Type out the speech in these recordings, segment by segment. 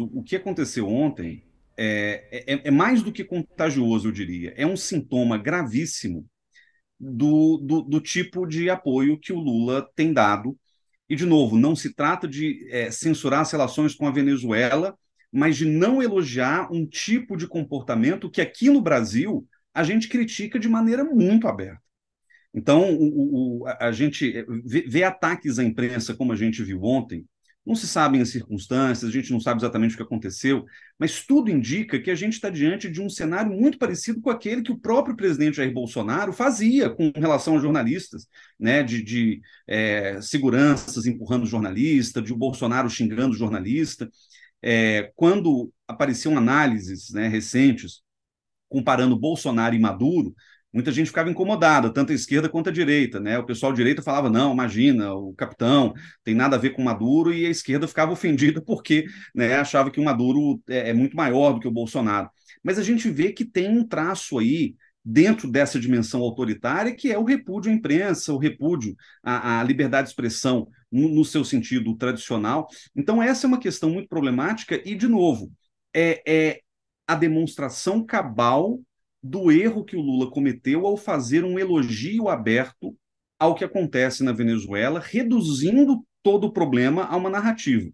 o, o que aconteceu ontem é, é, é, é, mais do que contagioso, eu diria. É um sintoma gravíssimo do, do, do, tipo de apoio que o Lula tem dado. E, de novo, não se trata de é, censurar as relações com a Venezuela, mas de não elogiar um tipo de comportamento que aqui no Brasil a gente critica de maneira muito aberta. Então, o, o, a, a gente vê, vê ataques à imprensa, como a gente viu ontem, não se sabem as circunstâncias, a gente não sabe exatamente o que aconteceu, mas tudo indica que a gente está diante de um cenário muito parecido com aquele que o próprio presidente Jair Bolsonaro fazia com relação a jornalistas, né? De, de é, seguranças empurrando jornalista, de o Bolsonaro xingando jornalista. É, quando apareciam análises né, recentes comparando Bolsonaro e Maduro, muita gente ficava incomodada, tanto a esquerda quanto a direita, né? O pessoal direita falava, não, imagina, o capitão tem nada a ver com Maduro, e a esquerda ficava ofendida porque né, achava que o Maduro é, é muito maior do que o Bolsonaro. Mas a gente vê que tem um traço aí dentro dessa dimensão autoritária, que é o repúdio à imprensa, o repúdio à, à liberdade de expressão no, no seu sentido tradicional. Então, essa é uma questão muito problemática e, de novo, é, é a demonstração cabal do erro que o Lula cometeu ao fazer um elogio aberto ao que acontece na Venezuela, reduzindo todo o problema a uma narrativa.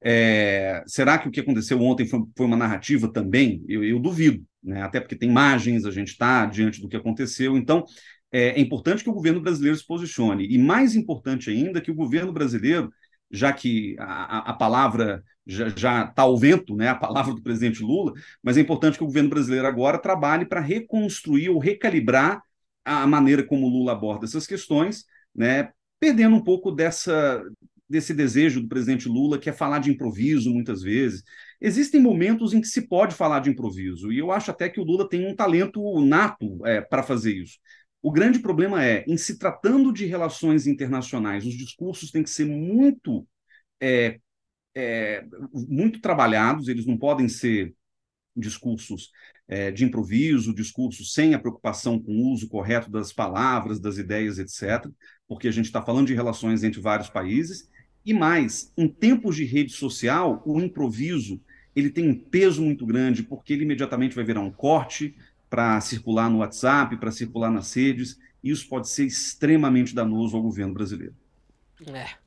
É, será que o que aconteceu ontem foi, foi uma narrativa também? Eu, eu duvido, né? até porque tem imagens, a gente está diante do que aconteceu. Então, é, é importante que o governo brasileiro se posicione. E mais importante ainda, que o governo brasileiro já que a, a palavra já está ao vento, né, a palavra do presidente Lula, mas é importante que o governo brasileiro agora trabalhe para reconstruir ou recalibrar a maneira como o Lula aborda essas questões, né, perdendo um pouco dessa, desse desejo do presidente Lula, que é falar de improviso muitas vezes. Existem momentos em que se pode falar de improviso, e eu acho até que o Lula tem um talento nato é, para fazer isso. O grande problema é, em se tratando de relações internacionais, os discursos têm que ser muito, é, é, muito trabalhados, eles não podem ser discursos é, de improviso, discursos sem a preocupação com o uso correto das palavras, das ideias, etc., porque a gente está falando de relações entre vários países. E mais, em tempos de rede social, o improviso ele tem um peso muito grande, porque ele imediatamente vai virar um corte, para circular no WhatsApp, para circular nas redes. Isso pode ser extremamente danoso ao governo brasileiro. É.